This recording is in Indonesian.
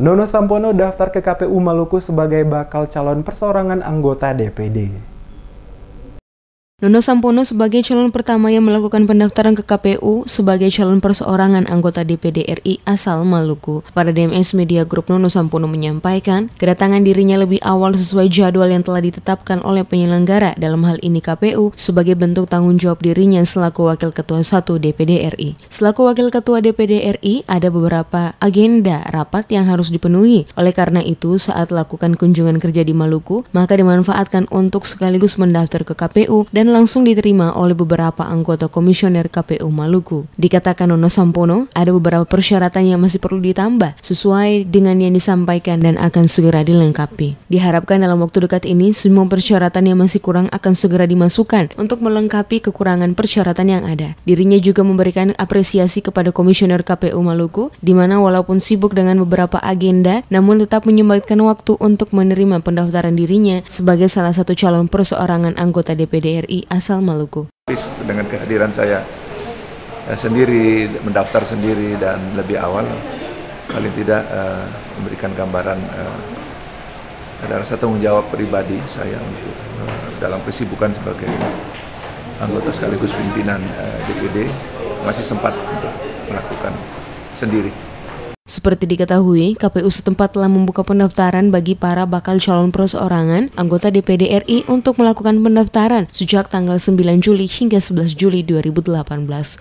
Nono Sampono daftar ke KPU Maluku sebagai bakal calon persorangan anggota DPD. Nono Sampono sebagai calon pertama yang melakukan pendaftaran ke KPU sebagai calon perseorangan anggota DPD RI asal Maluku. Pada DMS Media Group, Nono Sampono menyampaikan kedatangan dirinya lebih awal sesuai jadwal yang telah ditetapkan oleh penyelenggara dalam hal ini KPU sebagai bentuk tanggung jawab dirinya selaku Wakil Ketua 1 DPD RI. Selaku Wakil Ketua DPD RI, ada beberapa agenda rapat yang harus dipenuhi. Oleh karena itu, saat lakukan kunjungan kerja di Maluku, maka dimanfaatkan untuk sekaligus mendaftar ke KPU dan langsung diterima oleh beberapa anggota Komisioner KPU Maluku. Dikatakan Nono Sampono, ada beberapa persyaratan yang masih perlu ditambah sesuai dengan yang disampaikan dan akan segera dilengkapi. Diharapkan dalam waktu dekat ini, semua persyaratan yang masih kurang akan segera dimasukkan untuk melengkapi kekurangan persyaratan yang ada. Dirinya juga memberikan apresiasi kepada Komisioner KPU Maluku, di mana walaupun sibuk dengan beberapa agenda, namun tetap menyempatkan waktu untuk menerima pendaftaran dirinya sebagai salah satu calon perseorangan anggota DPD RI asal Maluku. Dengan kehadiran saya ya, sendiri, mendaftar sendiri dan lebih awal, paling tidak uh, memberikan gambaran uh, ada rasa tanggung jawab pribadi saya untuk uh, dalam kesibukan sebagai anggota sekaligus pimpinan uh, DPD masih sempat untuk melakukan sendiri. Seperti diketahui, KPU setempat telah membuka pendaftaran bagi para bakal calon perseorangan anggota DPD RI untuk melakukan pendaftaran sejak tanggal 9 Juli hingga 11 Juli 2018.